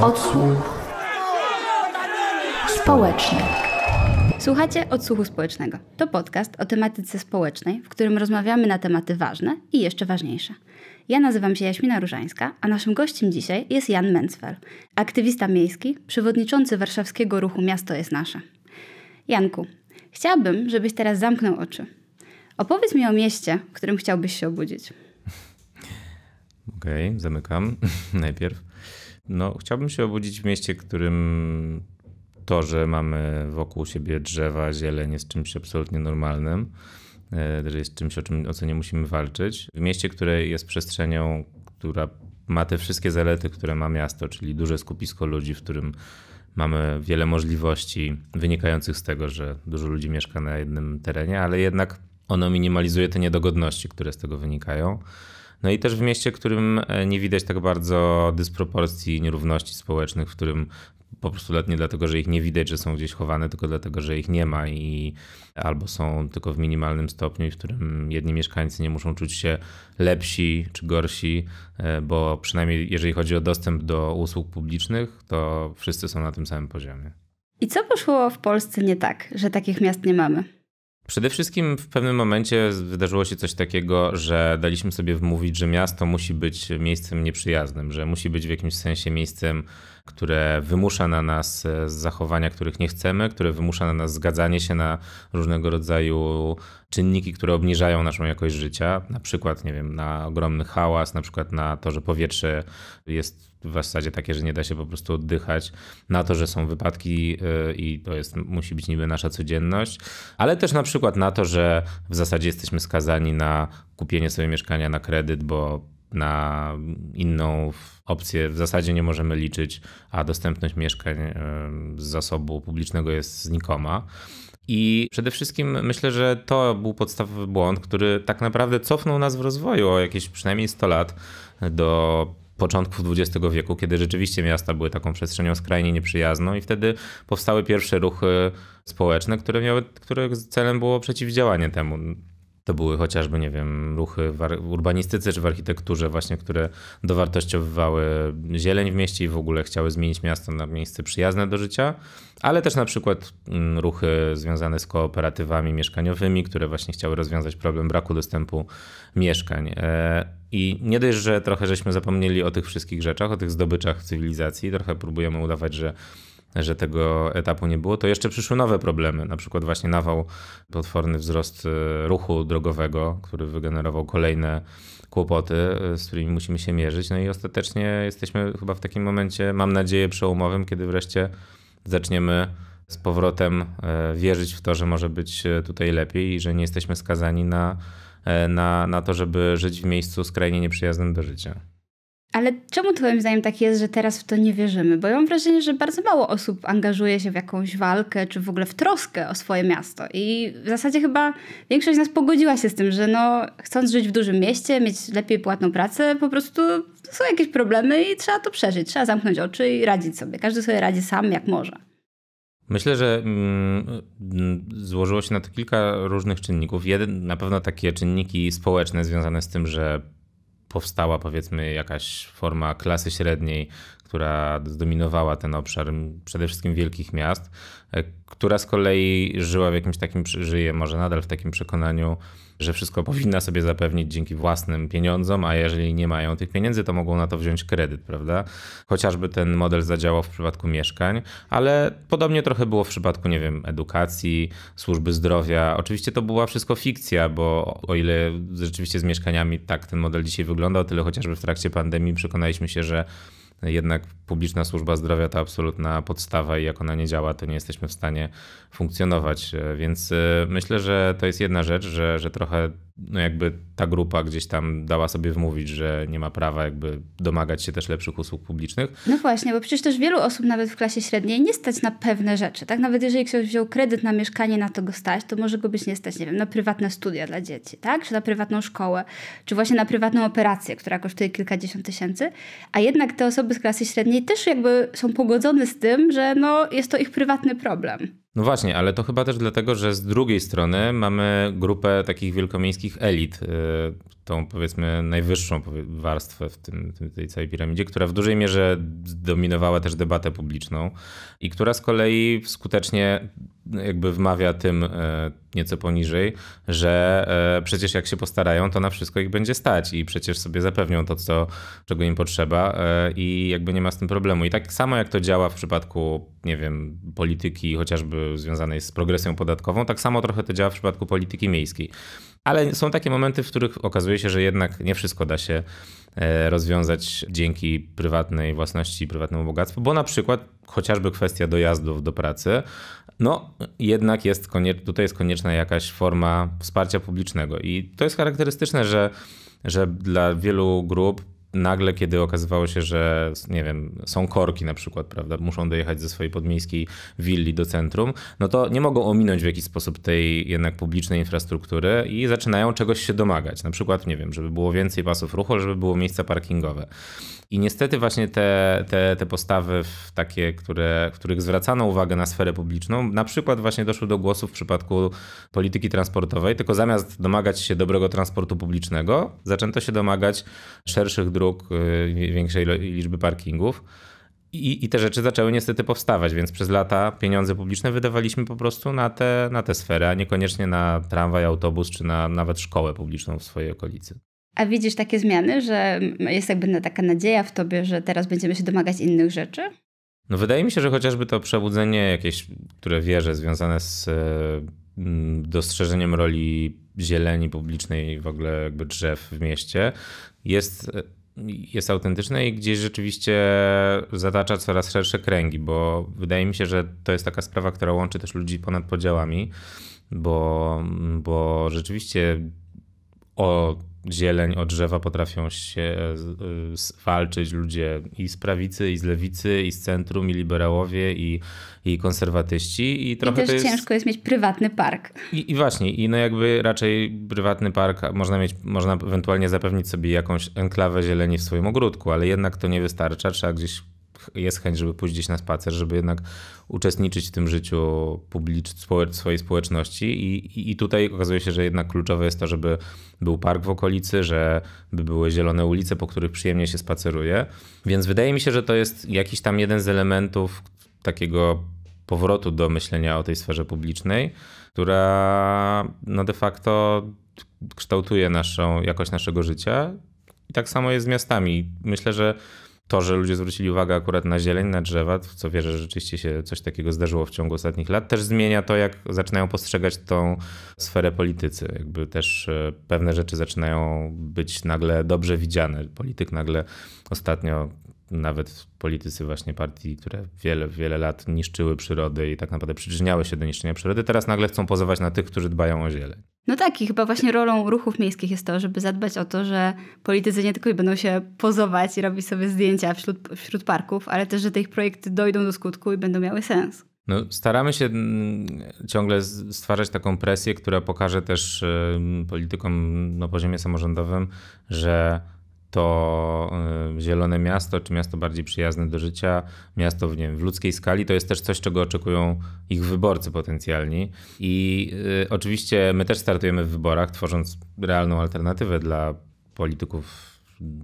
Odsłuch społeczny. Słuchacie Odsłuchu Społecznego. To podcast o tematyce społecznej, w którym rozmawiamy na tematy ważne i jeszcze ważniejsze. Ja nazywam się Jaśmina Różańska, a naszym gościem dzisiaj jest Jan Mencwer, aktywista miejski, przewodniczący warszawskiego ruchu Miasto jest Nasze. Janku, chciałabym, żebyś teraz zamknął oczy. Opowiedz mi o mieście, w którym chciałbyś się obudzić. Okej, okay, zamykam najpierw. No, chciałbym się obudzić w mieście, którym to, że mamy wokół siebie drzewa, zieleń jest czymś absolutnie normalnym, e, że jest czymś, o, czym, o co nie musimy walczyć. W mieście, które jest przestrzenią, która ma te wszystkie zalety, które ma miasto, czyli duże skupisko ludzi, w którym mamy wiele możliwości wynikających z tego, że dużo ludzi mieszka na jednym terenie, ale jednak ono minimalizuje te niedogodności, które z tego wynikają. No i też w mieście, w którym e, nie widać tak bardzo dysproporcji i nierówności społecznych, w którym po prostu nie dlatego, że ich nie widać, że są gdzieś chowane, tylko dlatego, że ich nie ma i albo są tylko w minimalnym stopniu, w którym jedni mieszkańcy nie muszą czuć się lepsi czy gorsi, e, bo przynajmniej jeżeli chodzi o dostęp do usług publicznych, to wszyscy są na tym samym poziomie. I co poszło w Polsce nie tak, że takich miast nie mamy? Przede wszystkim w pewnym momencie wydarzyło się coś takiego, że daliśmy sobie wmówić, że miasto musi być miejscem nieprzyjaznym, że musi być w jakimś sensie miejscem, które wymusza na nas e, zachowania, których nie chcemy, które wymusza na nas zgadzanie się na różnego rodzaju czynniki, które obniżają naszą jakość życia, na przykład, nie wiem, na ogromny hałas, na przykład na to, że powietrze jest w zasadzie takie, że nie da się po prostu oddychać, na to, że są wypadki y, i to jest, musi być niby nasza codzienność, ale też na przykład na to, że w zasadzie jesteśmy skazani na kupienie sobie mieszkania na kredyt, bo na inną opcję w zasadzie nie możemy liczyć, a dostępność mieszkań y, z zasobu publicznego jest znikoma. I przede wszystkim myślę, że to był podstawowy błąd, który tak naprawdę cofnął nas w rozwoju o jakieś przynajmniej 100 lat do początków XX wieku, kiedy rzeczywiście miasta były taką przestrzenią skrajnie nieprzyjazną i wtedy powstały pierwsze ruchy społeczne, które miały, których celem było przeciwdziałanie temu. To były chociażby, nie wiem, ruchy w urbanistyce czy w architekturze właśnie, które dowartościowywały zieleń w mieście i w ogóle chciały zmienić miasto na miejsce przyjazne do życia, ale też na przykład mm, ruchy związane z kooperatywami mieszkaniowymi, które właśnie chciały rozwiązać problem braku dostępu mieszkań. E, I nie dość, że trochę żeśmy zapomnieli o tych wszystkich rzeczach, o tych zdobyczach cywilizacji, trochę próbujemy udawać, że że tego etapu nie było, to jeszcze przyszły nowe problemy, na przykład właśnie nawał, potworny wzrost e, ruchu drogowego, który wygenerował kolejne kłopoty, e, z którymi musimy się mierzyć. No i ostatecznie jesteśmy chyba w takim momencie, mam nadzieję, przełomowym, kiedy wreszcie zaczniemy z powrotem e, wierzyć w to, że może być tutaj lepiej i że nie jesteśmy skazani na, na, na to, żeby żyć w miejscu skrajnie nieprzyjaznym do życia. Ale czemu Twoim zdaniem tak jest, że teraz w to nie wierzymy? Bo ja mam wrażenie, że bardzo mało osób angażuje się w jakąś walkę, czy w ogóle w troskę o swoje miasto. I w zasadzie chyba większość z nas pogodziła się z tym, że no, chcąc żyć w dużym mieście, mieć lepiej płatną pracę, po prostu są jakieś problemy i trzeba to przeżyć. Trzeba zamknąć oczy i radzić sobie. Każdy sobie radzi sam, jak może. Myślę, że mm, mm, złożyło się na to kilka różnych czynników. Jeden, na pewno takie czynniki społeczne związane z tym, że powstała powiedzmy jakaś forma klasy średniej, która zdominowała ten obszar przede wszystkim wielkich miast, e, która z kolei żyła w jakimś takim, żyje może nadal w takim przekonaniu, że wszystko powinna sobie zapewnić dzięki własnym pieniądzom, a jeżeli nie mają tych pieniędzy, to mogą na to wziąć kredyt, prawda? Chociażby ten model zadziałał w przypadku mieszkań, ale podobnie trochę było w przypadku, nie wiem, edukacji, służby zdrowia. Oczywiście to była wszystko fikcja, bo o ile rzeczywiście z mieszkaniami tak ten model dzisiaj wygląda, tyle chociażby w trakcie pandemii przekonaliśmy się, że jednak publiczna służba zdrowia to absolutna podstawa i jak ona nie działa, to nie jesteśmy w stanie funkcjonować. Więc y, myślę, że to jest jedna rzecz, że, że trochę no jakby ta grupa gdzieś tam dała sobie wmówić, że nie ma prawa jakby domagać się też lepszych usług publicznych. No właśnie, bo przecież też wielu osób nawet w klasie średniej nie stać na pewne rzeczy, tak? Nawet jeżeli ktoś wziął kredyt na mieszkanie, na to go stać, to może go być nie stać, nie wiem, na prywatne studia dla dzieci, tak? Czy na prywatną szkołę, czy właśnie na prywatną operację, która kosztuje kilkadziesiąt tysięcy, a jednak te osoby z klasy średniej też jakby są pogodzone z tym, że no jest to ich prywatny problem. No właśnie, ale to chyba też dlatego, że z drugiej strony mamy grupę takich wielkomiejskich elit, y, tą powiedzmy najwyższą warstwę w tym, tej całej piramidzie, która w dużej mierze zdominowała też debatę publiczną i która z kolei skutecznie jakby wmawia tym y, nieco poniżej, że y, przecież jak się postarają, to na wszystko ich będzie stać i przecież sobie zapewnią to, co, czego im potrzeba i jakby nie ma z tym problemu. I tak samo jak to działa w przypadku, nie wiem, polityki chociażby związanej z progresją podatkową. Tak samo trochę to działa w przypadku polityki miejskiej. Ale są takie momenty, w których okazuje się, że jednak nie wszystko da się e, rozwiązać dzięki prywatnej własności i prywatnemu bogactwu, bo na przykład chociażby kwestia dojazdów do pracy, no jednak jest tutaj jest konieczna jakaś forma wsparcia publicznego. I to jest charakterystyczne, że że dla wielu grup nagle, kiedy okazywało się, że nie wiem, są korki na przykład, prawda, muszą dojechać ze swojej podmiejskiej willi do centrum, no to nie mogą ominąć w jakiś sposób tej jednak publicznej infrastruktury i zaczynają czegoś się domagać. Na przykład, nie wiem, żeby było więcej pasów ruchu, żeby było miejsca parkingowe. I niestety właśnie te, te, te postawy takie, które, których zwracano uwagę na sferę publiczną, na przykład właśnie doszły do głosu w przypadku polityki transportowej, tylko zamiast domagać się dobrego transportu publicznego, zaczęto się domagać szerszych dróg dróg, y, większej liczby parkingów. I, I, te rzeczy zaczęły niestety powstawać, więc przez lata pieniądze publiczne wydawaliśmy po prostu na te, na te sfery, a niekoniecznie na tramwaj, autobus czy na nawet szkołę publiczną w swojej okolicy. A widzisz takie zmiany, że jest jakby taka nadzieja w tobie, że teraz będziemy się domagać innych rzeczy? No wydaje mi się, że chociażby to przebudzenie jakieś, które wierzę, związane z e, dostrzeżeniem roli zieleni publicznej, w ogóle jakby drzew w mieście, jest e, jest autentyczne i gdzieś rzeczywiście zatacza coraz szersze kręgi, bo wydaje mi się, że to jest taka sprawa, która łączy też ludzi ponad podziałami, bo, bo rzeczywiście o zieleń, o drzewa potrafią się e, e, walczyć ludzie i z prawicy, i z lewicy, i z centrum, i liberałowie, i, i konserwatyści. I trochę I też jest... ciężko jest mieć prywatny park. I, I, właśnie, i no jakby raczej prywatny park można mieć, można ewentualnie zapewnić sobie jakąś enklawę zieleni w swoim ogródku, ale jednak to nie wystarcza, trzeba gdzieś jest chęć, żeby pójść gdzieś na spacer, żeby jednak uczestniczyć w tym życiu publicz, swojej społeczności. I, I, i, tutaj okazuje się, że jednak kluczowe jest to, żeby był park w okolicy, żeby były zielone ulice, po których przyjemnie się spaceruje. Więc wydaje mi się, że to jest jakiś tam jeden z elementów takiego powrotu do myślenia o tej sferze publicznej, która no de facto kształtuje naszą jakość naszego życia. I tak samo jest z miastami. Myślę, że to, że ludzie zwrócili uwagę akurat na zieleń, na drzewa, co wierzę, że rzeczywiście się coś takiego zdarzyło w ciągu ostatnich lat, też zmienia to, jak zaczynają postrzegać tą sferę politycy. Jakby też e, pewne rzeczy zaczynają być nagle dobrze widziane. Polityk nagle ostatnio nawet politycy właśnie partii, które wiele, wiele lat niszczyły przyrodę i tak naprawdę przyczyniały się do niszczenia przyrody, teraz nagle chcą pozować na tych, którzy dbają o zieleń. No tak, i chyba właśnie rolą ruchów miejskich jest to, żeby zadbać o to, że politycy nie tylko będą się pozować i robić sobie zdjęcia wśród, wśród parków, ale też, że te ich projekty dojdą do skutku i będą miały sens. No, staramy się mm, ciągle stwarzać taką presję, która pokaże też politykom na poziomie samorządowym, że to y, zielone miasto, czy miasto bardziej przyjazne do życia, miasto w, nie wiem, w ludzkiej skali, to jest też coś, czego oczekują ich wyborcy potencjalni. I y, oczywiście my też startujemy w wyborach, tworząc realną alternatywę dla polityków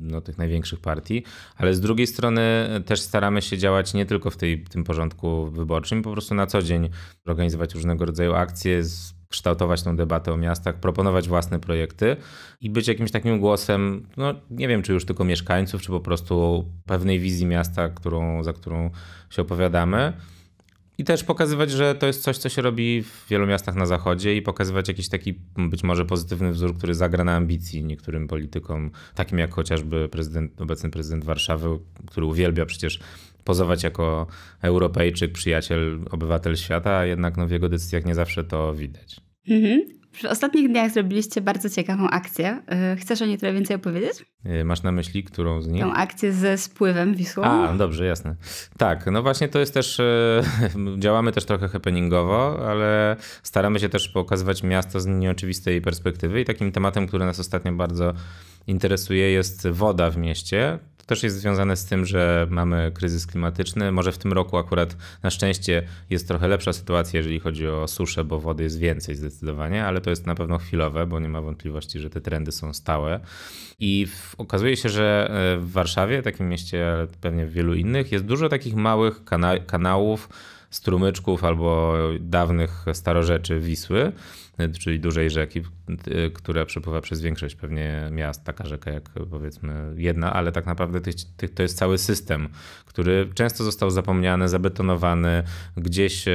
no, tych największych partii, ale z drugiej strony też staramy się działać nie tylko w tej, tym porządku wyborczym, po prostu na co dzień organizować różnego rodzaju akcje z kształtować tą debatę o miastach, proponować własne projekty i być jakimś takim głosem, no nie wiem, czy już tylko mieszkańców, czy po prostu pewnej wizji miasta, którą, za którą się opowiadamy. I też pokazywać, że to jest coś, co się robi w wielu miastach na zachodzie i pokazywać jakiś taki być może pozytywny wzór, który zagra na ambicji niektórym politykom, takim jak chociażby prezydent, obecny prezydent Warszawy, który uwielbia przecież pozować jako Europejczyk, przyjaciel, obywatel świata, a jednak no, w jego decyzjach nie zawsze to widać. Mhm. W ostatnich dniach zrobiliście bardzo ciekawą akcję. Y, chcesz o niej trochę więcej opowiedzieć? Y, masz na myśli, którą z nich? Tą akcję ze spływem Wisłą. A, no dobrze, jasne. Tak, no właśnie to jest też, y, działamy też trochę happeningowo, ale staramy się też pokazywać miasto z nieoczywistej perspektywy i takim tematem, który nas ostatnio bardzo interesuje jest woda w mieście, też jest związane z tym, że mamy kryzys klimatyczny. Może w tym roku akurat na szczęście jest trochę lepsza sytuacja, jeżeli chodzi o suszę, bo wody jest więcej zdecydowanie, ale to jest na pewno chwilowe, bo nie ma wątpliwości, że te trendy są stałe. I okazuje się, że e, w Warszawie, takim mieście, ale pewnie w wielu innych, jest dużo takich małych kana kanałów, strumyczków albo dawnych starorzeczy Wisły czyli dużej rzeki, e, która przepływa przez większość pewnie miast, taka rzeka jak powiedzmy jedna, ale tak naprawdę to jest cały system, który często został zapomniany, zabetonowany, gdzieś e,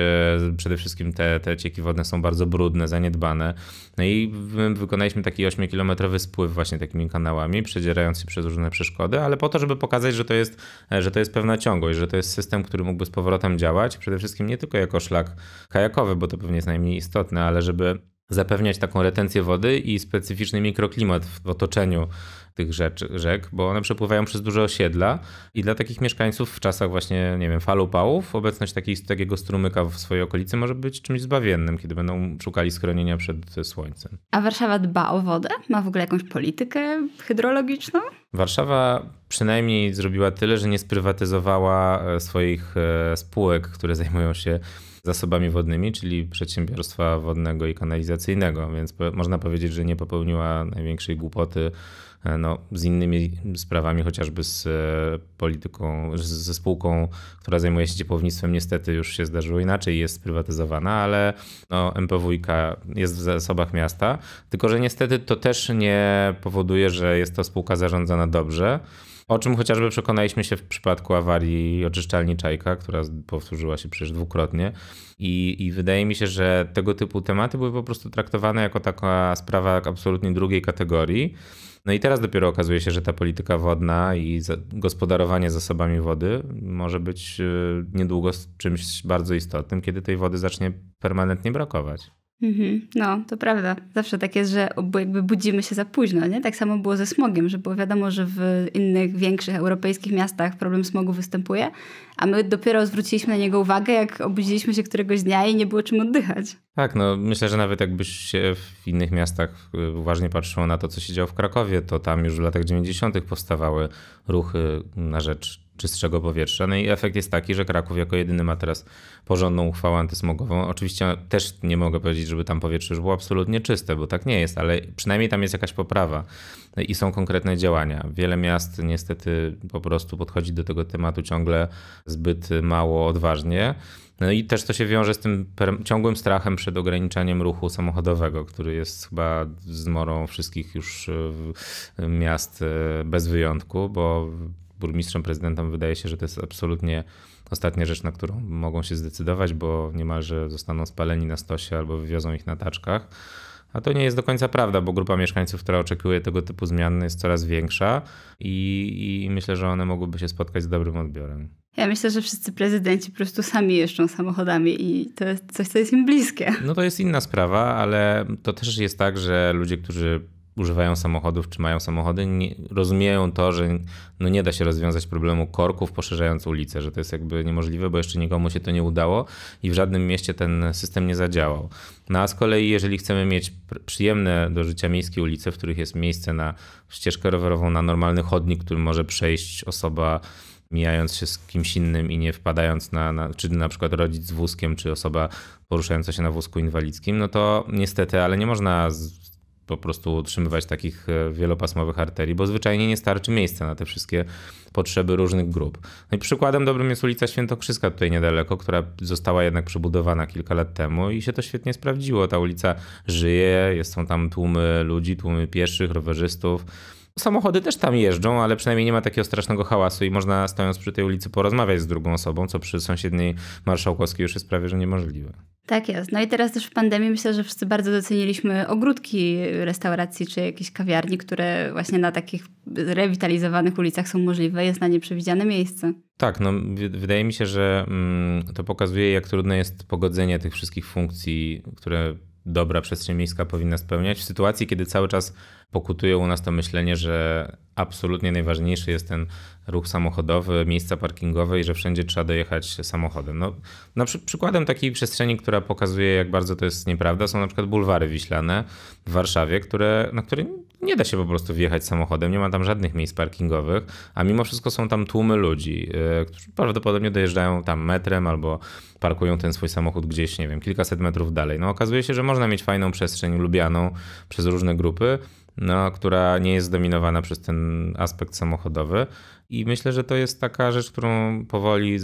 przede wszystkim te, te cieki wodne są bardzo brudne, zaniedbane. No i wykonaliśmy taki 8-kilometrowy spływ właśnie takimi kanałami, przedzierając się przez różne przeszkody, ale po to, żeby pokazać, że to jest, e, że to jest pewna ciągłość, że to jest system, który mógłby z powrotem działać, przede wszystkim nie tylko jako szlak kajakowy, bo to pewnie jest najmniej istotne, ale żeby zapewniać taką retencję wody i specyficzny mikroklimat w otoczeniu tych rzek, bo one przepływają przez duże osiedla i dla takich mieszkańców w czasach właśnie, nie wiem, fal upałów, obecność takiej, takiego strumyka w swojej okolicy może być czymś zbawiennym, kiedy będą szukali schronienia przed słońcem. A Warszawa dba o wodę? Ma w ogóle jakąś politykę hydrologiczną? Warszawa przynajmniej zrobiła tyle, że nie sprywatyzowała e, swoich e, spółek, które zajmują się zasobami wodnymi, czyli przedsiębiorstwa wodnego i kanalizacyjnego, więc można powiedzieć, że nie popełniła największej głupoty e, no, z innymi sprawami, chociażby z e, polityką, ze spółką, która zajmuje się ciepłownictwem, niestety już się zdarzyło inaczej, jest sprywatyzowana, ale no, MPWiK jest w zasobach miasta, tylko że niestety to też nie powoduje, że jest to spółka zarządzana dobrze. O czym chociażby przekonaliśmy się w przypadku awarii oczyszczalni Czajka, która powtórzyła się przecież dwukrotnie. I, I wydaje mi się, że tego typu tematy były po prostu traktowane jako taka sprawa absolutnie drugiej kategorii. No i teraz dopiero okazuje się, że ta polityka wodna i gospodarowanie zasobami wody może być y, niedługo czymś bardzo istotnym, kiedy tej wody zacznie permanentnie brakować. Mhm. No, to prawda. Zawsze tak jest, że jakby budzimy się za późno. Nie? Tak samo było ze smogiem, że było wiadomo, że w innych większych europejskich miastach problem smogu występuje, a my dopiero zwróciliśmy na niego uwagę, jak obudziliśmy się któregoś dnia i nie było czym oddychać. Tak, no myślę, że nawet jakbyś się w innych miastach y, uważnie patrzyło na to, co się działo w Krakowie, to tam już w latach 90. powstawały ruchy na rzecz czystszego powietrza. No i efekt jest taki, że Kraków jako jedyny ma teraz porządną uchwałę antysmogową. Oczywiście też nie mogę powiedzieć, żeby tam powietrze już było absolutnie czyste, bo tak nie jest, ale przynajmniej tam jest jakaś poprawa no i są konkretne działania. Wiele miast niestety po prostu podchodzi do tego tematu ciągle zbyt mało odważnie. No i też to się wiąże z tym ciągłym strachem przed ograniczaniem ruchu samochodowego, który jest chyba zmorą wszystkich już miast e, bez wyjątku, bo burmistrzem, prezydentem wydaje się, że to jest absolutnie ostatnia rzecz, na którą mogą się zdecydować, bo niemalże zostaną spaleni na stosie albo wywiozą ich na taczkach. A to nie jest do końca prawda, bo grupa mieszkańców, która oczekuje tego typu zmian, jest coraz większa i, i myślę, że one mogłyby się spotkać z dobrym odbiorem. Ja myślę, że wszyscy prezydenci po prostu sami jeżdżą samochodami i to jest coś, co jest im bliskie. No to jest inna sprawa, ale to też jest tak, że ludzie, którzy używają samochodów, czy mają samochody, nie, rozumieją to, że no nie da się rozwiązać problemu korków poszerzając ulicę, że to jest jakby niemożliwe, bo jeszcze nikomu się to nie udało i w żadnym mieście ten system nie zadziałał. No a z kolei, jeżeli chcemy mieć przyjemne do życia miejskie ulice, w których jest miejsce na ścieżkę rowerową, na normalny chodnik, który może przejść osoba mijając się z kimś innym i nie wpadając na, na, czy na przykład rodzic z wózkiem, czy osoba poruszająca się na wózku inwalidzkim, no to niestety, ale nie można z, po prostu utrzymywać takich e, wielopasmowych arterii, bo zwyczajnie nie starczy miejsca na te wszystkie potrzeby różnych grup. No i przykładem dobrym jest ulica Świętokrzyska tutaj niedaleko, która została jednak przebudowana kilka lat temu i się to świetnie sprawdziło. Ta ulica żyje, są tam tłumy ludzi, tłumy pieszych, rowerzystów Samochody też tam jeżdżą, ale przynajmniej nie ma takiego strasznego hałasu i można stojąc przy tej ulicy porozmawiać z drugą osobą, co przy sąsiedniej Marszałkowskiej już jest prawie, że niemożliwe. Tak jest. No i teraz też w pandemii myślę, że wszyscy bardzo doceniliśmy ogródki restauracji czy jakieś kawiarni, które właśnie na takich rewitalizowanych ulicach są możliwe, jest na nie przewidziane miejsce. Tak, no wydaje mi się, że mm, to pokazuje, jak trudne jest pogodzenie tych wszystkich funkcji, które dobra przestrzeń miejska powinna spełniać. W sytuacji, kiedy cały czas pokutuje u nas to myślenie, że absolutnie najważniejszy jest ten ruch samochodowy, miejsca parkingowe i że wszędzie trzeba dojechać samochodem. No, na przy przykładem takiej przestrzeni, która pokazuje, jak bardzo to jest nieprawda, są na przykład bulwary wiślane w Warszawie, które, na które nie da się po prostu wjechać samochodem, nie ma tam żadnych miejsc parkingowych, a mimo wszystko są tam tłumy ludzi, y, którzy prawdopodobnie dojeżdżają tam metrem albo parkują ten swój samochód gdzieś, nie wiem, kilkaset metrów dalej. No okazuje się, że można mieć fajną przestrzeń lubianą przez różne grupy, no, która nie jest zdominowana przez ten aspekt samochodowy i myślę, że to jest taka rzecz, którą powoli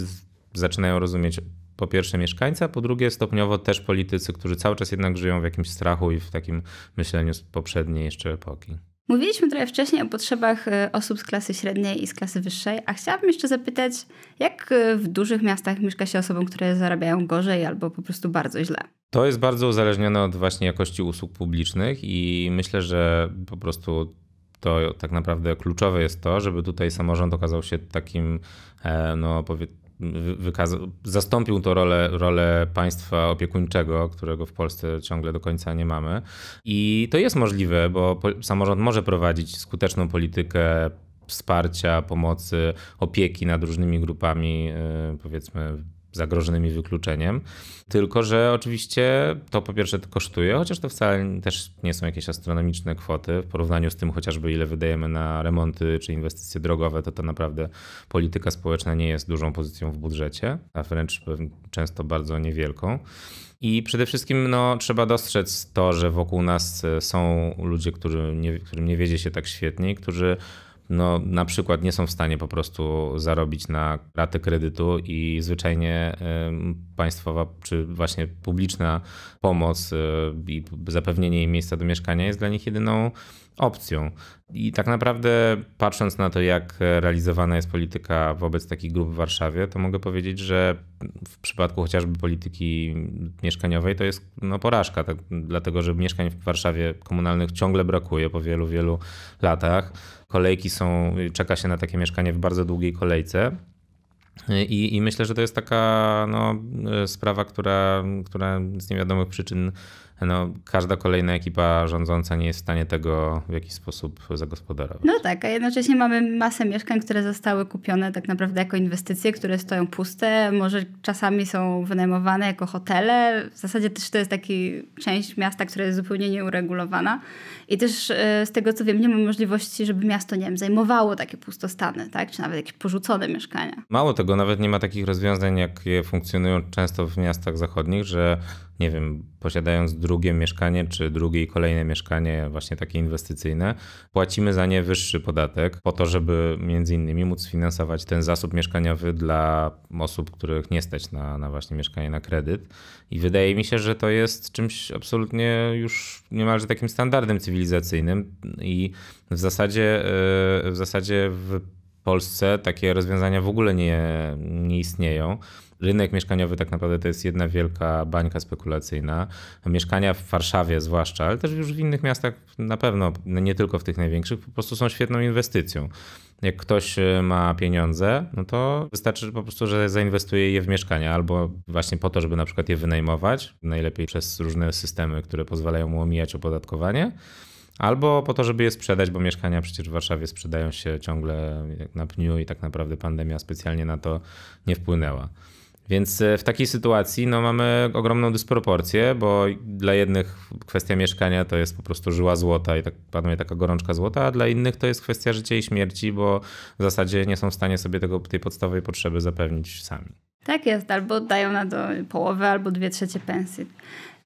zaczynają rozumieć po pierwsze a po drugie stopniowo też politycy, którzy cały czas jednak żyją w jakimś strachu i w takim myśleniu z poprzedniej jeszcze epoki. Mówiliśmy trochę wcześniej o potrzebach e, osób z klasy średniej i z klasy wyższej, a chciałabym jeszcze zapytać, jak e, w dużych miastach mieszka się osobom, które zarabiają gorzej albo po prostu bardzo źle? To jest bardzo uzależnione od właśnie jakości usług publicznych i myślę, że po prostu to tak naprawdę kluczowe jest to, żeby tutaj samorząd okazał się takim, e, no powiedzmy, zastąpił to rolę, rolę państwa opiekuńczego, którego w Polsce ciągle do końca nie mamy. I to jest możliwe, bo samorząd może prowadzić skuteczną politykę wsparcia, pomocy, opieki nad różnymi grupami, y, powiedzmy, zagrożonymi wykluczeniem. Tylko, że oczywiście to po pierwsze to kosztuje, chociaż to wcale też nie są jakieś astronomiczne kwoty w porównaniu z tym chociażby ile wydajemy na remonty czy inwestycje drogowe, to to naprawdę polityka społeczna nie jest dużą pozycją w budżecie, a wręcz często bardzo niewielką. I przede wszystkim no, trzeba dostrzec to, że wokół nas e, są ludzie, którzy nie, którym nie wiedzie się tak świetnie, którzy no na przykład nie są w stanie po prostu zarobić na raty kredytu i zwyczajnie państwowa czy właśnie publiczna pomoc y, i zapewnienie im miejsca do mieszkania jest dla nich jedyną opcją. I tak naprawdę, patrząc na to, jak realizowana jest polityka wobec takich grup w Warszawie, to mogę powiedzieć, że w przypadku chociażby polityki mieszkaniowej to jest no, porażka, tak, dlatego że mieszkań w Warszawie komunalnych ciągle brakuje po wielu, wielu latach. Kolejki są, czeka się na takie mieszkanie w bardzo długiej kolejce. I, I myślę, że to jest taka no, sprawa, która, która z niewiadomych przyczyn no, każda kolejna ekipa rządząca nie jest w stanie tego w jakiś sposób zagospodarować. No tak, a jednocześnie mamy masę mieszkań, które zostały kupione tak naprawdę jako inwestycje, które stoją puste, może czasami są wynajmowane jako hotele. W zasadzie też to jest taki część miasta, która jest zupełnie nieuregulowana. I też e, z tego co wiem, nie ma możliwości, żeby miasto nie wiem, zajmowało takie pustostany, tak? czy nawet jakieś porzucone mieszkania. Mało tego, nawet nie ma takich rozwiązań, jakie funkcjonują często w miastach zachodnich, że nie wiem, posiadając drugie mieszkanie czy drugie i kolejne mieszkanie, właśnie takie inwestycyjne, płacimy za nie wyższy podatek po to, żeby między innymi móc finansować ten zasób mieszkaniowy dla osób, których nie stać na, na właśnie mieszkanie na kredyt. I wydaje mi się, że to jest czymś absolutnie już niemalże takim standardem cywilizacyjnym i w zasadzie, e, w zasadzie w Polsce takie rozwiązania w ogóle nie, nie istnieją. Rynek mieszkaniowy tak naprawdę to jest jedna wielka bańka spekulacyjna. Mieszkania w Warszawie zwłaszcza, ale też już w innych miastach na pewno, no nie tylko w tych największych, po prostu są świetną inwestycją. Jak ktoś y, ma pieniądze, no to wystarczy po prostu, że zainwestuje je w mieszkania albo właśnie po to, żeby na przykład je wynajmować, najlepiej przez różne systemy, które pozwalają mu omijać opodatkowanie albo po to, żeby je sprzedać, bo mieszkania przecież w Warszawie sprzedają się ciągle jak na pniu i tak naprawdę pandemia specjalnie na to nie wpłynęła. Więc e, w takiej sytuacji no, mamy ogromną dysproporcję, bo dla jednych kwestia mieszkania to jest po prostu żyła złota i tak panuje taka gorączka złota, a dla innych to jest kwestia życia i śmierci, bo w zasadzie nie są w stanie sobie tego, tej podstawowej potrzeby zapewnić sami. Tak jest, albo dają na do połowę, albo dwie trzecie pensji.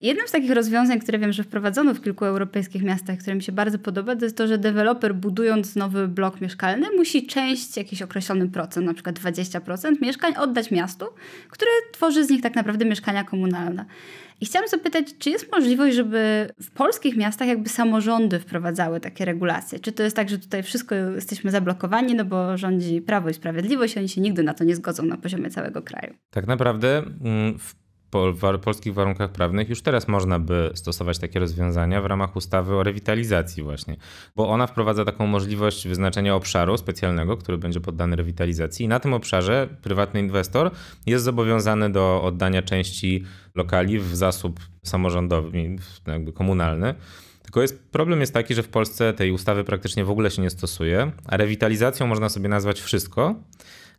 Jednym z takich rozwiązań, które wiem, że wprowadzono w kilku europejskich miastach, które mi się bardzo podoba, to jest to, że deweloper budując nowy blok mieszkalny musi część, jakiś określony procent, na przykład 20% mieszkań oddać miastu, które tworzy z nich tak naprawdę mieszkania komunalne. I chciałam zapytać, czy jest możliwość, żeby w polskich miastach jakby samorządy wprowadzały takie regulacje? Czy to jest tak, że tutaj wszystko jesteśmy zablokowani, no bo rządzi Prawo i Sprawiedliwość, i oni się nigdy na to nie zgodzą na poziomie całego kraju? Tak naprawdę mm, w w polskich warunkach prawnych już teraz można by stosować takie rozwiązania w ramach ustawy o rewitalizacji właśnie, bo ona wprowadza taką możliwość wyznaczenia obszaru specjalnego, który będzie poddany rewitalizacji i na tym obszarze prywatny inwestor jest zobowiązany do oddania części lokali w zasób samorządowy, jakby komunalny. Tylko jest, problem jest taki, że w Polsce tej ustawy praktycznie w ogóle się nie stosuje, a rewitalizacją można sobie nazwać wszystko.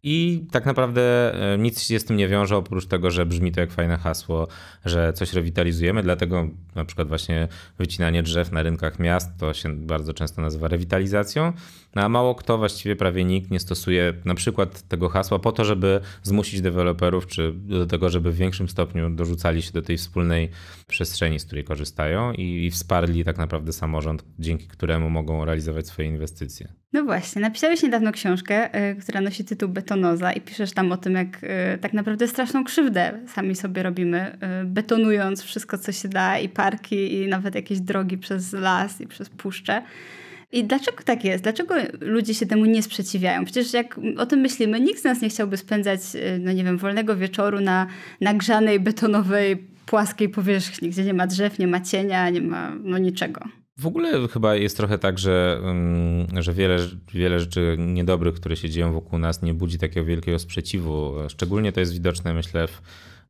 I tak naprawdę e, nic się z tym nie wiąże, oprócz tego, że brzmi to jak fajne hasło, że coś rewitalizujemy, dlatego na przykład właśnie wycinanie drzew na rynkach miast to się bardzo często nazywa rewitalizacją, no, a mało kto, właściwie prawie nikt nie stosuje na przykład tego hasła po to, żeby zmusić deweloperów czy do tego, żeby w większym stopniu dorzucali się do tej wspólnej przestrzeni, z której korzystają i, i wsparli tak naprawdę samorząd, dzięki któremu mogą realizować swoje inwestycje. No właśnie, napisałeś niedawno książkę, y, która nosi tytuł Betonoza i piszesz tam o tym, jak y, tak naprawdę straszną krzywdę sami sobie robimy, y, betonując wszystko, co się da i parki, i nawet jakieś drogi przez las i przez puszczę. I dlaczego tak jest? Dlaczego ludzie się temu nie sprzeciwiają? Przecież jak o tym myślimy, nikt z nas nie chciałby spędzać, no nie wiem, wolnego wieczoru na nagrzanej, betonowej, płaskiej powierzchni, gdzie nie ma drzew, nie ma cienia, nie ma no niczego w ogóle chyba jest trochę tak, że, mm, że wiele, wiele rzeczy niedobrych, które się dzieją wokół nas, nie budzi takiego wielkiego sprzeciwu. Szczególnie to jest widoczne, myślę, w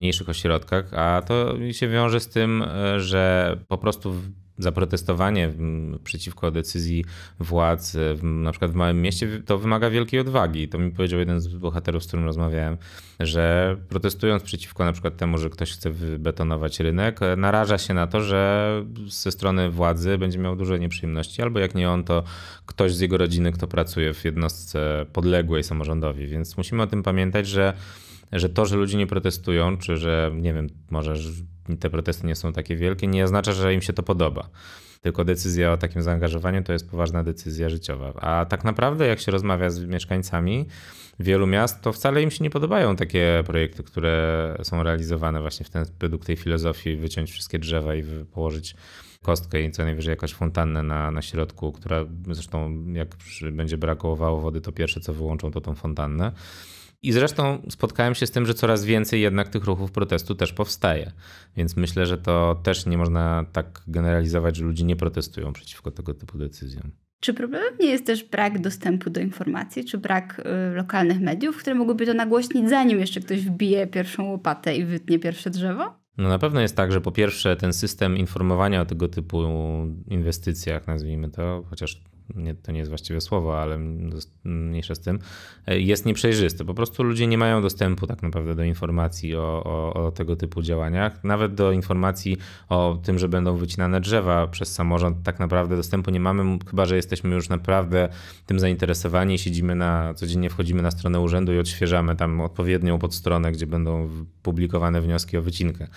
mniejszych ośrodkach, a to się wiąże z tym, e, że po prostu zaprotestowanie mm, przeciwko decyzji władz, e, na przykład w małym mieście, to wymaga wielkiej odwagi. To mi powiedział jeden z bohaterów, z którym rozmawiałem, że protestując przeciwko na przykład temu, że ktoś chce wybetonować rynek, e, naraża się na to, że ze strony władzy będzie miał duże nieprzyjemności, albo jak nie on, to ktoś z jego rodziny, kto pracuje w jednostce podległej samorządowi. Więc musimy o tym pamiętać, że że to, że ludzie nie protestują, czy że nie wiem, może te protesty nie są takie wielkie, nie oznacza, że im się to podoba. Tylko decyzja o takim zaangażowaniu to jest poważna decyzja życiowa. A tak naprawdę, jak się rozmawia z mieszkańcami wielu miast, to wcale im się nie podobają takie projekty, które są realizowane właśnie w ten, według tej filozofii wyciąć wszystkie drzewa i położyć kostkę i co najwyżej jakaś fontannę na, na środku, która zresztą jak będzie brakowało wody, to pierwsze co wyłączą to tą fontannę. I zresztą spotkałem się z tym, że coraz więcej jednak tych ruchów protestu też powstaje. Więc myślę, że to też nie można tak generalizować, że ludzie nie protestują przeciwko tego typu decyzjom. Czy problemem nie jest też brak dostępu do informacji, czy brak y, lokalnych mediów, które mogłyby to nagłośnić, zanim jeszcze ktoś wbije pierwszą łopatę i wytnie pierwsze drzewo? No na pewno jest tak, że po pierwsze ten system informowania o tego typu inwestycjach, nazwijmy to, chociaż nie, to nie jest właściwe słowo, ale mniejsza z tym, e, jest nieprzejrzysty. Po prostu ludzie nie mają dostępu tak naprawdę do informacji o, o, o, tego typu działaniach. Nawet do informacji o tym, że będą wycinane drzewa przez samorząd, tak naprawdę dostępu nie mamy, chyba że jesteśmy już naprawdę tym zainteresowani, siedzimy na, codziennie wchodzimy na stronę urzędu i odświeżamy tam odpowiednią podstronę, gdzie będą publikowane wnioski o wycinkę.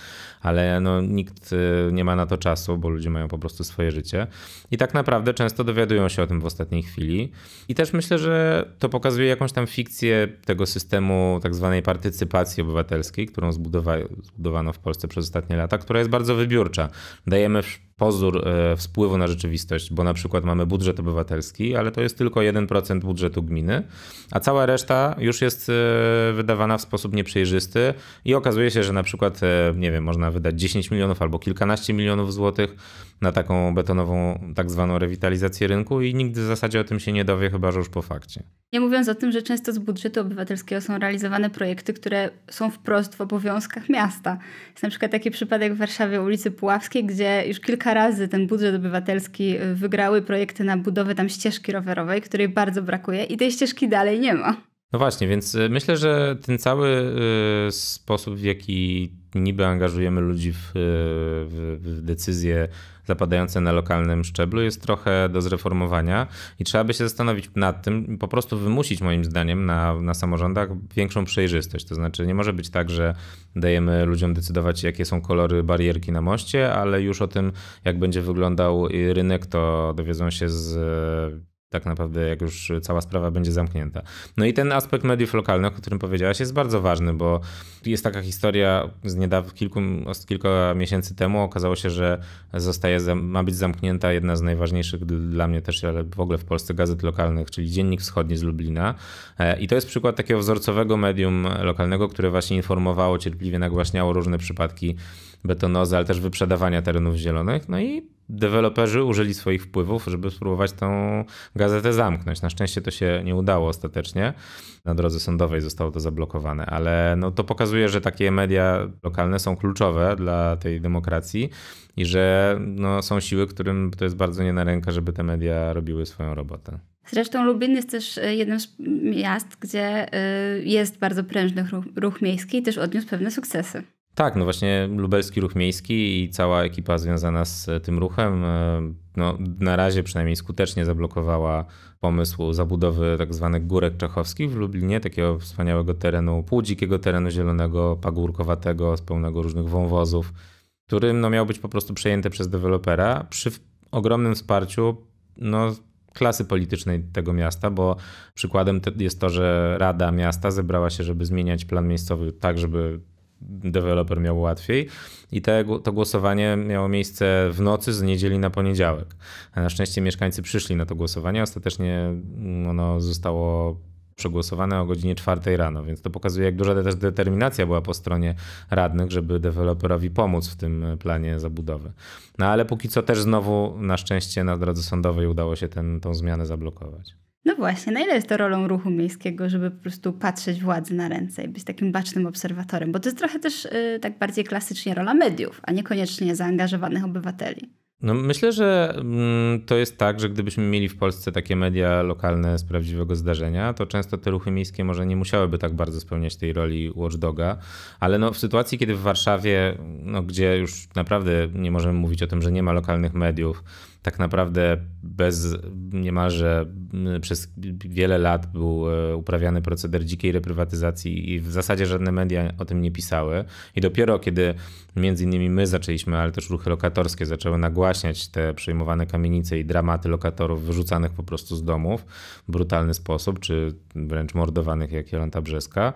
Ale no, nikt e, nie ma na to czasu, bo ludzie mają po prostu swoje życie. I tak naprawdę często dowiadują się się o tym w ostatniej chwili. I też myślę, że to pokazuje jakąś tam fikcję tego systemu tak zwanej partycypacji obywatelskiej, którą zbudowa zbudowano w Polsce przez ostatnie lata, która jest bardzo wybiórcza. Dajemy pozór e, wpływu na rzeczywistość, bo na przykład mamy budżet obywatelski, ale to jest tylko 1% budżetu gminy, a cała reszta już jest e, wydawana w sposób nieprzejrzysty i okazuje się, że na przykład, e, nie wiem, można wydać 10 milionów albo kilkanaście milionów złotych na taką betonową tak zwaną rewitalizację rynku i nikt w zasadzie o tym się nie dowie, chyba że już po fakcie. Nie mówiąc o tym, że często z budżetu obywatelskiego są realizowane projekty, które są wprost w obowiązkach miasta. Jest na przykład taki przypadek w Warszawie ulicy Puławskiej, gdzie już kilka kilka razy ten budżet obywatelski y, wygrały projekty na budowę tam ścieżki rowerowej, której bardzo brakuje i tej ścieżki dalej nie ma. No właśnie, więc y, myślę, że ten cały y, sposób, w jaki niby angażujemy ludzi w, w, w decyzje zapadające na lokalnym szczeblu jest trochę do zreformowania i trzeba by się zastanowić nad tym, po prostu wymusić moim zdaniem na, na samorządach większą przejrzystość. To znaczy nie może być tak, że dajemy ludziom decydować jakie są kolory barierki na moście, ale już o tym jak będzie wyglądał rynek to dowiedzą się z tak naprawdę, jak już cała sprawa będzie zamknięta. No i ten aspekt mediów lokalnych, o którym powiedziałaś, jest bardzo ważny, bo jest taka historia z niedawno, kilku, kilka miesięcy temu okazało się, że zostaje, ma być zamknięta jedna z najważniejszych dla mnie też, ale w ogóle w Polsce gazet lokalnych, czyli Dziennik Wschodni z Lublina. E, I to jest przykład takiego wzorcowego medium lokalnego, które właśnie informowało, cierpliwie nagłaśniało różne przypadki betonozy, ale też wyprzedawania terenów zielonych. No i deweloperzy użyli swoich wpływów, żeby spróbować tą gazetę zamknąć. Na szczęście to się nie udało ostatecznie. Na drodze sądowej zostało to zablokowane, ale no to pokazuje, że takie media lokalne są kluczowe dla tej demokracji i że no, są siły, którym to jest bardzo nie na rękę, żeby te media robiły swoją robotę. Zresztą Lubin jest też e, jednym z miast, gdzie e, jest bardzo prężny ruch, ruch miejski i też odniósł pewne sukcesy. Tak, no właśnie lubelski ruch miejski i cała ekipa związana z e, tym ruchem e, no, na razie przynajmniej skutecznie zablokowała pomysł zabudowy tak zwanych górek czechowskich w Lublinie, takiego wspaniałego terenu, półdzikiego terenu zielonego, pagórkowatego, pełnego różnych wąwozów, którym no, miał być po prostu przejęte przez dewelopera przy ogromnym wsparciu no, klasy politycznej tego miasta, bo przykładem jest to, że Rada Miasta zebrała się, żeby zmieniać plan miejscowy tak, żeby deweloper miał łatwiej. I te, to głosowanie miało miejsce w nocy z niedzieli na poniedziałek. Na szczęście mieszkańcy przyszli na to głosowanie. Ostatecznie mm, ono zostało przegłosowane o godzinie 4 rano, więc to pokazuje, jak duża też determinacja była po stronie radnych, żeby deweloperowi pomóc w tym planie zabudowy. No ale póki co też znowu na szczęście na drodze sądowej udało się tę zmianę zablokować. No właśnie, na ile jest to rolą ruchu miejskiego, żeby po prostu patrzeć władzy na ręce i być takim bacznym obserwatorem? Bo to jest trochę też yy, tak bardziej klasycznie rola mediów, a niekoniecznie zaangażowanych obywateli. No myślę, że mm, to jest tak, że gdybyśmy mieli w Polsce takie media lokalne z prawdziwego zdarzenia, to często te ruchy miejskie może nie musiałyby tak bardzo spełniać tej roli watchdoga, ale no w sytuacji, kiedy w Warszawie, no gdzie już naprawdę nie możemy mówić o tym, że nie ma lokalnych mediów, tak naprawdę bez niemalże y, przez wiele lat był e, uprawiany proceder dzikiej reprywatyzacji i w zasadzie żadne media o tym nie pisały. I dopiero kiedy między innymi my zaczęliśmy, ale też ruchy lokatorskie zaczęły nagłaśniać te przejmowane kamienice i dramaty lokatorów wyrzucanych po prostu z domów w brutalny sposób, czy wręcz mordowanych jak Jolanta Brzeska,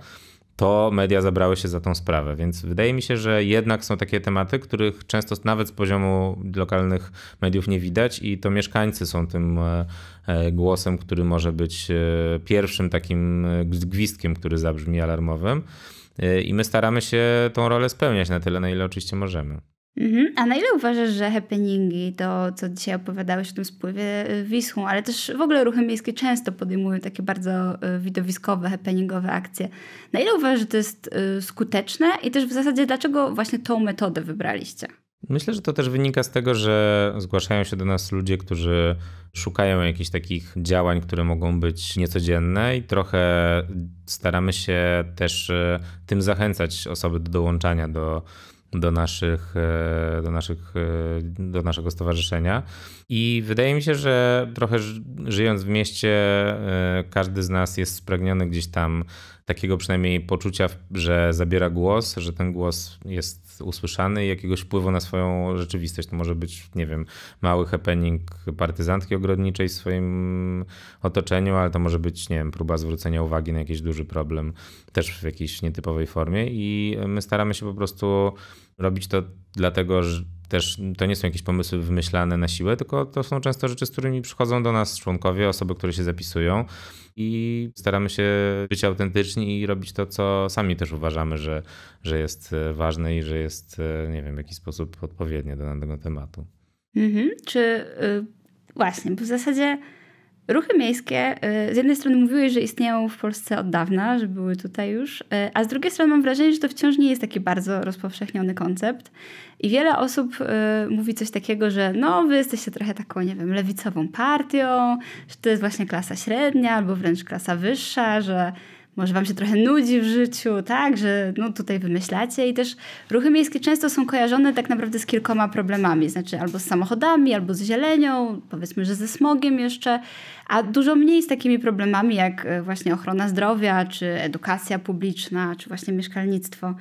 to media zabrały się za tą sprawę. Więc wydaje mi się, że jednak są takie tematy, których często nawet z poziomu lokalnych mediów nie widać i to mieszkańcy są tym e, e, głosem, który może być e, pierwszym takim gwizdkiem, który zabrzmi alarmowym. I my staramy się tą rolę spełniać na tyle, na ile oczywiście możemy. Mhm. A na ile uważasz, że happeningi, to co dzisiaj opowiadałeś o tym spływie y, Wisłą, ale też w ogóle ruchy miejskie często podejmują takie bardzo y, widowiskowe, happeningowe akcje. Na ile uważasz, że to jest y, skuteczne i też w zasadzie dlaczego właśnie tą metodę wybraliście? Myślę, że to też wynika z tego, że zgłaszają się do nas ludzie, którzy szukają jakichś takich działań, które mogą być niecodzienne i trochę staramy się też tym zachęcać osoby do dołączania do do, naszych, e, do, naszych, e, do naszego stowarzyszenia. I wydaje mi się, że trochę żyjąc w mieście, e, każdy z nas jest spragniony gdzieś tam takiego przynajmniej poczucia, że zabiera głos, że ten głos jest usłyszany i jakiegoś wpływu na swoją rzeczywistość. To może być, nie wiem, mały happening partyzantki ogrodniczej w swoim otoczeniu, ale to może być, nie wiem, próba zwrócenia uwagi na jakiś duży problem, też w jakiejś nietypowej formie i my staramy się po prostu robić to dlatego, że też to nie są jakieś pomysły wymyślane na siłę, tylko to są często rzeczy, z którymi przychodzą do nas członkowie, osoby, które się zapisują i staramy się być autentyczni i robić to, co sami też uważamy, że, że jest e, ważne i że jest, e, nie wiem, w jakiś sposób odpowiednie do danego tematu. Mhm. Czy yy, właśnie, bo w zasadzie Ruchy miejskie, y, z jednej strony mówiłeś, że istnieją w Polsce od dawna, że były tutaj już, y, a z drugiej strony mam wrażenie, że to wciąż nie jest taki bardzo rozpowszechniony koncept. I wiele osób y, mówi coś takiego, że no, wy jesteście trochę taką, nie wiem, lewicową partią, że to jest właśnie klasa średnia albo wręcz klasa wyższa, że może wam się trochę nudzi w życiu, tak, że no tutaj wymyślacie i też ruchy miejskie często są kojarzone tak naprawdę z kilkoma problemami, znaczy albo z samochodami, albo z zielenią, powiedzmy, że ze smogiem jeszcze, a dużo mniej z takimi problemami jak e, właśnie ochrona zdrowia, czy edukacja publiczna, czy właśnie mieszkalnictwo.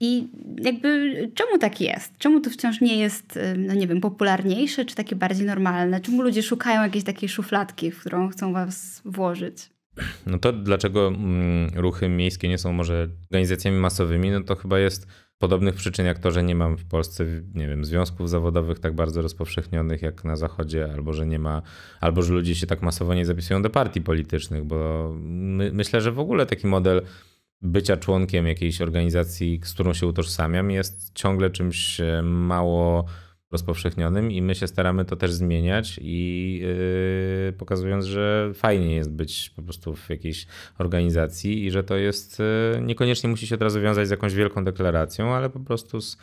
I jakby e, czemu tak jest? Czemu to wciąż nie jest, e, no nie wiem, popularniejsze, czy takie bardziej normalne? Czemu ludzie szukają jakiejś takiej szufladki, w którą chcą was włożyć? No to dlaczego mm, ruchy miejskie nie są może organizacjami masowymi, no to chyba jest podobnych przyczyn jak to, że nie mam w Polsce, nie wiem, związków zawodowych tak bardzo rozpowszechnionych jak na Zachodzie, albo że nie ma, albo że ludzie się tak masowo nie zapisują do partii politycznych, bo my, myślę, że w ogóle taki model bycia członkiem jakiejś organizacji, z którą się utożsamiam, jest ciągle czymś e, mało rozpowszechnionym i my się staramy to też zmieniać i yy, pokazując, że fajnie jest być po prostu w jakiejś organizacji i że to jest, yy, niekoniecznie musi się od razu wiązać z jakąś wielką deklaracją, ale po prostu z,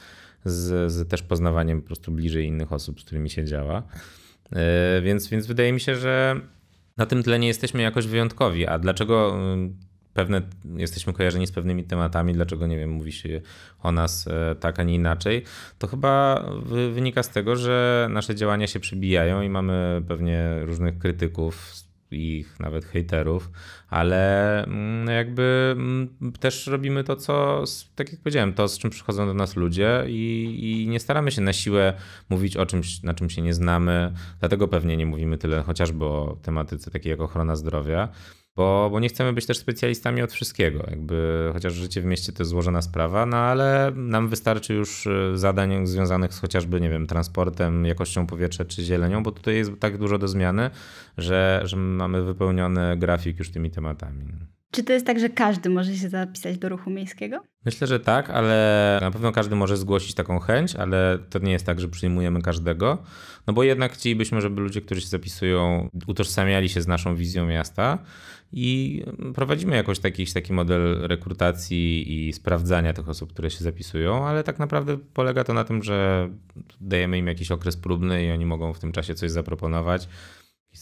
z, z też poznawaniem po prostu bliżej innych osób, z którymi się działa. Yy, więc, więc wydaje mi się, że na tym tle nie jesteśmy jakoś wyjątkowi. A dlaczego yy, pewne, jesteśmy kojarzeni z pewnymi tematami, dlaczego, nie wiem, mówi się o nas e, tak, a nie inaczej, to chyba wynika z tego, że nasze działania się przybijają i mamy pewnie różnych krytyków, ich nawet hejterów, ale mm, jakby mm, też robimy to, co, tak jak powiedziałem, to z czym przychodzą do nas ludzie i, i, nie staramy się na siłę mówić o czymś, na czym się nie znamy, dlatego pewnie nie mówimy tyle chociażby o tematyce takiej jak ochrona zdrowia, bo, bo nie chcemy być też specjalistami od wszystkiego. Jakby, chociaż życie w mieście to jest złożona sprawa, no ale nam wystarczy już e, zadań związanych z chociażby, nie wiem, transportem, jakością powietrza czy zielenią, bo tutaj jest tak dużo do zmiany, że, że mamy wypełniony grafik już tymi tematami. No. Czy to jest tak, że każdy może się zapisać do ruchu miejskiego? Myślę, że tak, ale na pewno każdy może zgłosić taką chęć, ale to nie jest tak, że przyjmujemy każdego, no bo jednak chcielibyśmy, żeby ludzie, którzy się zapisują, utożsamiali się z naszą wizją miasta i prowadzimy jakoś taki, taki model rekrutacji i sprawdzania tych osób, które się zapisują, ale tak naprawdę polega to na tym, że dajemy im jakiś okres próbny i oni mogą w tym czasie coś zaproponować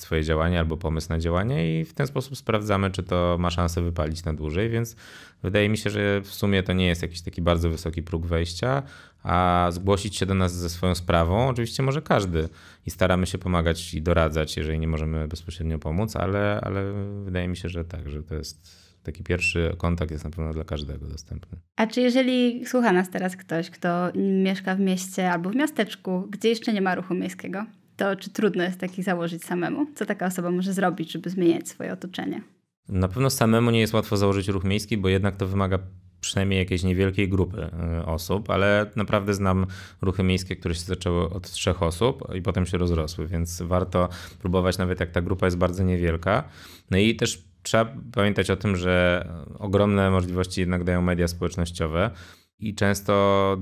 swoje działanie albo pomysł na działanie i w ten sposób sprawdzamy, czy to ma szansę wypalić na dłużej, więc wydaje mi się, że w sumie to nie jest jakiś taki bardzo wysoki próg wejścia, a zgłosić się do nas ze swoją sprawą oczywiście może każdy i staramy się pomagać i doradzać, jeżeli nie możemy bezpośrednio pomóc, ale, ale wydaje mi się, że tak, że to jest taki pierwszy kontakt jest na pewno dla każdego dostępny. A czy jeżeli słucha nas teraz ktoś, kto mieszka w mieście albo w miasteczku, gdzie jeszcze nie ma ruchu miejskiego, to czy trudno jest taki założyć samemu? Co taka osoba może zrobić, żeby zmieniać swoje otoczenie? Na pewno samemu nie jest łatwo założyć ruch miejski, bo jednak to wymaga przynajmniej jakiejś niewielkiej grupy e, osób, ale naprawdę znam ruchy miejskie, które się zaczęły od trzech osób i potem się rozrosły, więc warto próbować nawet jak ta grupa jest bardzo niewielka. No i też trzeba pamiętać o tym, że ogromne możliwości jednak dają media społecznościowe. I często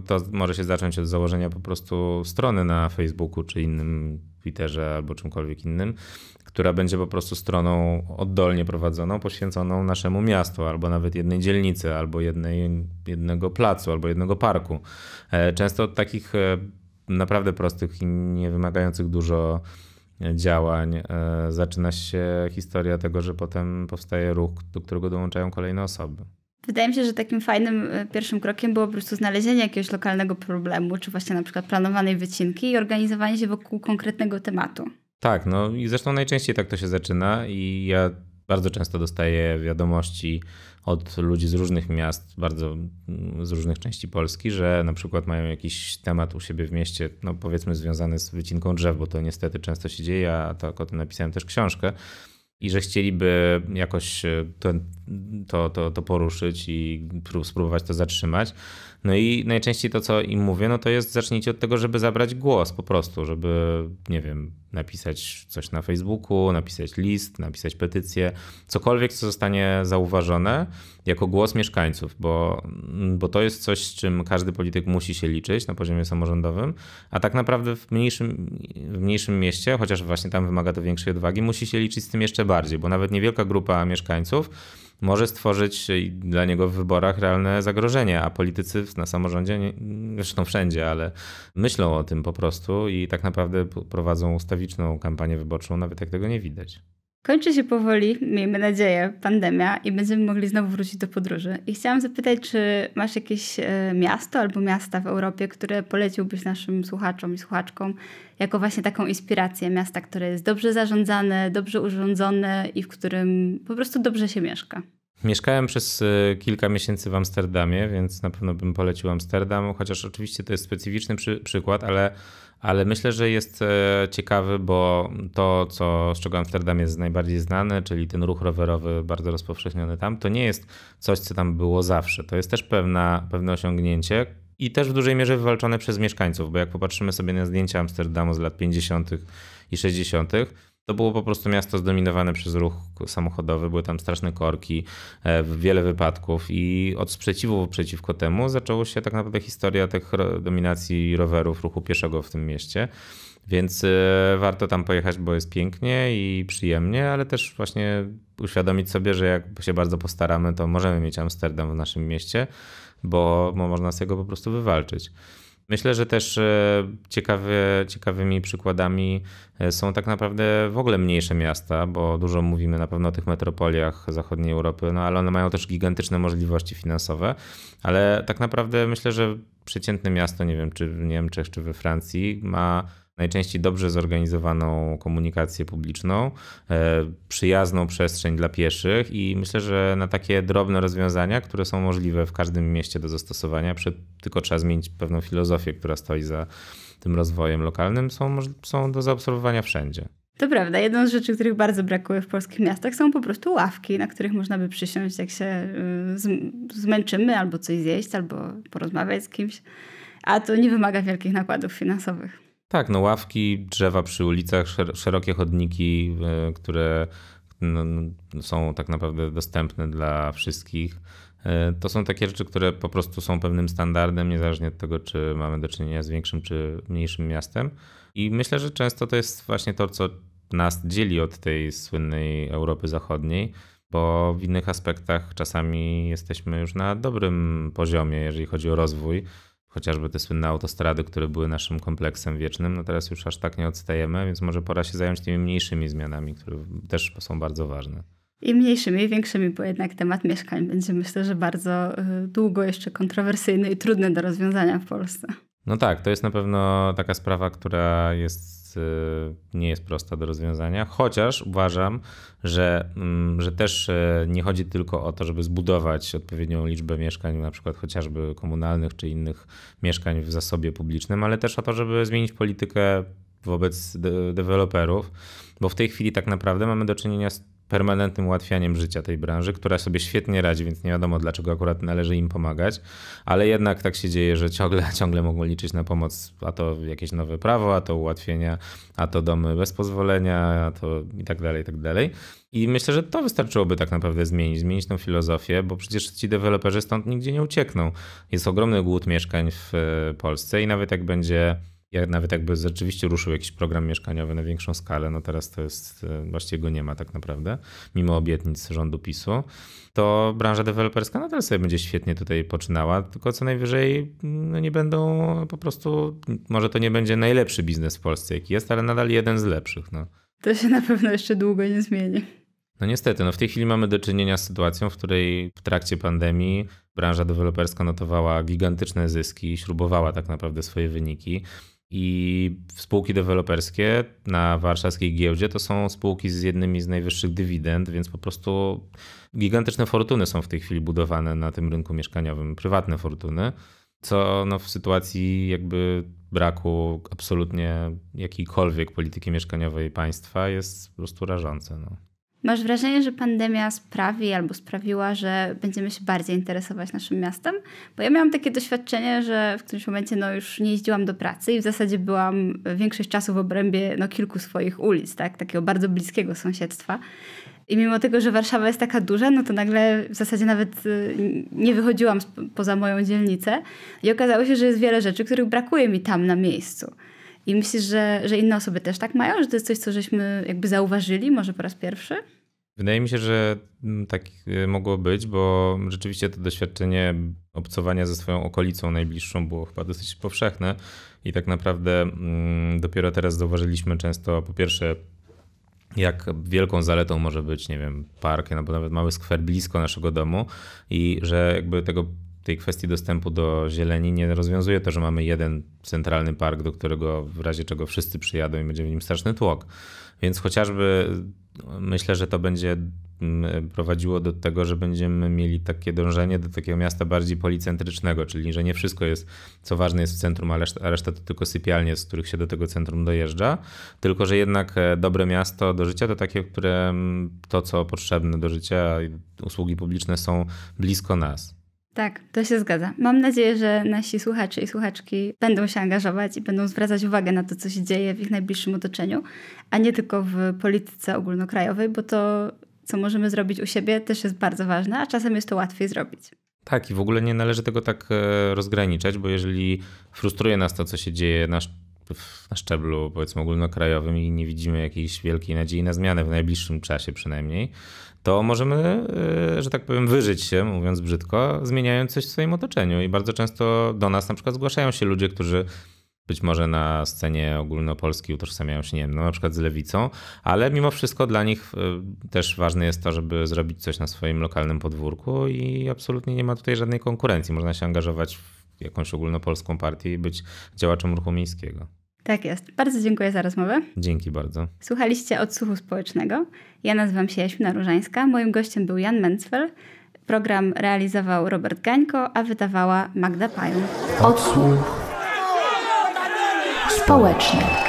to może się zacząć od założenia po prostu strony na Facebooku czy innym Twitterze albo czymkolwiek innym, która będzie po prostu stroną oddolnie prowadzoną, poświęconą naszemu miastu, albo nawet jednej dzielnicy, albo jednej, jednego placu, albo jednego parku. E, często od takich e, naprawdę prostych i nie wymagających dużo e, działań zaczyna się historia tego, że potem powstaje ruch, do którego dołączają kolejne osoby. Wydaje mi się, że takim fajnym e, pierwszym krokiem było po prostu znalezienie jakiegoś lokalnego problemu, czy właśnie na przykład planowanej wycinki i organizowanie się wokół konkretnego tematu. Tak, no i zresztą najczęściej tak to się zaczyna i ja bardzo często dostaję wiadomości od ludzi z różnych miast, bardzo mm, z różnych części Polski, że na przykład mają jakiś temat u siebie w mieście, no powiedzmy związany z wycinką drzew, bo to niestety często się dzieje, a tak o tym napisałem też książkę i że chcieliby jakoś e, ten to, to, to poruszyć i spróbować to zatrzymać. No i najczęściej to, co im mówię, no to jest zacznijcie od tego, żeby zabrać głos po prostu, żeby, nie wiem, napisać coś na Facebooku, napisać list, napisać petycję, cokolwiek, co zostanie zauważone jako głos mieszkańców, bo, bo to jest coś, z czym każdy polityk musi się liczyć na poziomie samorządowym, a tak naprawdę w mniejszym, w mniejszym mieście, chociaż właśnie tam wymaga to większej odwagi, musi się liczyć z tym jeszcze bardziej, bo nawet niewielka grupa mieszkańców może stworzyć dla niego w wyborach realne zagrożenie, a politycy na samorządzie, nie, zresztą wszędzie, ale myślą o tym po prostu i tak naprawdę prowadzą ustawiczną kampanię wyborczą, nawet jak tego nie widać. Kończy się powoli, miejmy nadzieję, pandemia i będziemy mogli znowu wrócić do podróży. I chciałam zapytać, czy masz jakieś e, miasto albo miasta w Europie, które poleciłbyś naszym słuchaczom i słuchaczkom jako właśnie taką inspirację miasta, które jest dobrze zarządzane, dobrze urządzone i w którym po prostu dobrze się mieszka? Mieszkałem przez e, kilka miesięcy w Amsterdamie, więc na pewno bym polecił Amsterdam, chociaż oczywiście to jest specyficzny przy przykład, ale ale myślę, że jest e, ciekawy, bo to, co, z czego Amsterdam jest najbardziej znany, czyli ten ruch rowerowy bardzo rozpowszechniony tam, to nie jest coś, co tam było zawsze. To jest też pewna, pewne osiągnięcie, i też w dużej mierze wywalczone przez mieszkańców, bo jak popatrzymy sobie na zdjęcia Amsterdamu z lat 50. i 60., to było po prostu miasto zdominowane przez ruch samochodowy, były tam straszne korki, e, wiele wypadków i od sprzeciwu przeciwko temu zaczęła się tak naprawdę historia tych dominacji rowerów, ruchu pieszego w tym mieście. Więc e, warto tam pojechać, bo jest pięknie i przyjemnie, ale też właśnie uświadomić sobie, że jak się bardzo postaramy, to możemy mieć Amsterdam w naszym mieście, bo można sobie go po prostu wywalczyć. Myślę, że też e, ciekawy, ciekawymi przykładami e, są tak naprawdę w ogóle mniejsze miasta, bo dużo mówimy na pewno o tych metropoliach zachodniej Europy, no ale one mają też gigantyczne możliwości finansowe, ale tak naprawdę myślę, że przeciętne miasto, nie wiem, czy w Niemczech, czy we Francji ma najczęściej dobrze zorganizowaną komunikację publiczną, e, przyjazną przestrzeń dla pieszych i myślę, że na takie drobne rozwiązania, które są możliwe w każdym mieście do zastosowania, tylko trzeba zmienić pewną filozofię, która stoi za tym rozwojem lokalnym, są, są do zaobserwowania wszędzie. To prawda, jedną z rzeczy, których bardzo brakuje w polskich miastach są po prostu ławki, na których można by przysiąść, jak się y, zmęczymy, albo coś zjeść, albo porozmawiać z kimś, a to nie wymaga wielkich nakładów finansowych. Tak, no ławki, drzewa przy ulicach, szerokie chodniki, e, które no, no, są tak naprawdę dostępne dla wszystkich. E, to są takie rzeczy, które po prostu są pewnym standardem, niezależnie od tego, czy mamy do czynienia z większym czy mniejszym miastem. I myślę, że często to jest właśnie to, co nas dzieli od tej słynnej Europy Zachodniej, bo w innych aspektach czasami jesteśmy już na dobrym poziomie, jeżeli chodzi o rozwój chociażby te słynne autostrady, które były naszym kompleksem wiecznym, no teraz już aż tak nie odstajemy, więc może pora się zająć tymi mniejszymi zmianami, które też są bardzo ważne. I mniejszymi, i większymi, bo jednak temat mieszkań będzie myślę, że bardzo y, długo jeszcze kontrowersyjny i trudny do rozwiązania w Polsce. No tak, to jest na pewno taka sprawa, która jest Y, nie jest prosta do rozwiązania, chociaż uważam, że, mm, że też y, nie chodzi tylko o to, żeby zbudować odpowiednią liczbę mieszkań, na przykład chociażby komunalnych czy innych mieszkań w zasobie publicznym, ale też o to, żeby zmienić politykę wobec deweloperów, bo w tej chwili tak naprawdę mamy do czynienia z permanentnym ułatwianiem życia tej branży, która sobie świetnie radzi, więc nie wiadomo dlaczego akurat należy im pomagać, ale jednak tak się dzieje, że ciągle, ciągle mogą liczyć na pomoc, a to jakieś nowe prawo, a to ułatwienia, a to domy bez pozwolenia, a to i tak dalej, i tak dalej. I myślę, że to wystarczyłoby tak naprawdę zmienić, zmienić tą filozofię, bo przecież ci deweloperzy stąd nigdzie nie uciekną. Jest ogromny głód mieszkań w e, Polsce i nawet jak będzie jak nawet jakby rzeczywiście ruszył jakiś program mieszkaniowy na większą skalę, no teraz to jest, e, właściwie go nie ma tak naprawdę, mimo obietnic rządu PiSu, to branża deweloperska nadal no sobie będzie świetnie tutaj poczynała, tylko co najwyżej no nie będą po prostu, może to nie będzie najlepszy biznes w Polsce jaki jest, ale nadal jeden z lepszych. No. To się na pewno jeszcze długo nie zmieni. No niestety, no w tej chwili mamy do czynienia z sytuacją, w której w trakcie pandemii branża deweloperska notowała gigantyczne zyski, śrubowała tak naprawdę swoje wyniki. I spółki deweloperskie na warszawskiej giełdzie to są spółki z jednymi z najwyższych dywidend, więc po prostu gigantyczne fortuny są w tej chwili budowane na tym rynku mieszkaniowym, prywatne fortuny, co no, w sytuacji jakby braku absolutnie jakiejkolwiek polityki mieszkaniowej państwa jest po prostu rażące. No. Masz wrażenie, że pandemia sprawi albo sprawiła, że będziemy się bardziej interesować naszym miastem? Bo ja miałam takie doświadczenie, że w którymś momencie no, już nie jeździłam do pracy i w zasadzie byłam e, większość czasu w obrębie no, kilku swoich ulic, tak? takiego bardzo bliskiego sąsiedztwa. I mimo tego, że Warszawa jest taka duża, no to nagle w zasadzie nawet e, nie wychodziłam poza moją dzielnicę. I okazało się, że jest wiele rzeczy, których brakuje mi tam na miejscu. I myślisz, że, że inne osoby też tak mają, że to jest coś, co żeśmy jakby zauważyli może po raz pierwszy? Wydaje mi się, że mm, tak y, mogło być, bo rzeczywiście to doświadczenie obcowania ze swoją okolicą najbliższą było chyba dosyć powszechne i tak naprawdę mm, dopiero teraz zauważyliśmy często po pierwsze jak wielką zaletą może być, nie wiem, park albo no nawet mały skwer blisko naszego domu i że jakby tego tej kwestii dostępu do zieleni nie rozwiązuje to, że mamy jeden centralny park, do którego w razie czego wszyscy przyjadą i będzie w nim straszny tłok. Więc chociażby myślę, że to będzie mm, prowadziło do tego, że będziemy mieli takie dążenie do takiego miasta bardziej policentrycznego, czyli że nie wszystko jest, co ważne jest w centrum, a reszta, a reszta to tylko sypialnie, z których się do tego centrum dojeżdża, tylko że jednak e, dobre miasto do życia to takie, które mm, to, co potrzebne do życia, usługi publiczne są blisko nas. Tak, to się zgadza. Mam nadzieję, że nasi słuchacze i słuchaczki będą się angażować i będą zwracać uwagę na to, co się dzieje w ich najbliższym otoczeniu, a nie tylko w polityce ogólnokrajowej, bo to, co możemy zrobić u siebie, też jest bardzo ważne, a czasem jest to łatwiej zrobić. Tak, i w ogóle nie należy tego tak e, rozgraniczać, bo jeżeli frustruje nas to, co się dzieje, nasz na szczeblu powiedzmy ogólnokrajowym i nie widzimy jakiejś wielkiej nadziei na zmianę w najbliższym czasie przynajmniej, to możemy, e, że tak powiem, wyżyć się, mówiąc brzydko, zmieniając coś w swoim otoczeniu. I bardzo często do nas na przykład zgłaszają się ludzie, którzy być może na scenie ogólnopolskiej utożsamiają się, nie wiem, no na przykład z lewicą, ale mimo wszystko dla nich e, też ważne jest to, żeby zrobić coś na swoim lokalnym podwórku i absolutnie nie ma tutaj żadnej konkurencji. Można się angażować w jakąś ogólnopolską partię i być działaczem ruchu miejskiego. Tak jest. Bardzo dziękuję za rozmowę. Dzięki bardzo. Słuchaliście odsłuchu społecznego. Ja nazywam się Jaśmina Różańska. Moim gościem był Jan Mencfel. Program realizował Robert Gańko, a wydawała Magda Pają. Odsłuch społeczny.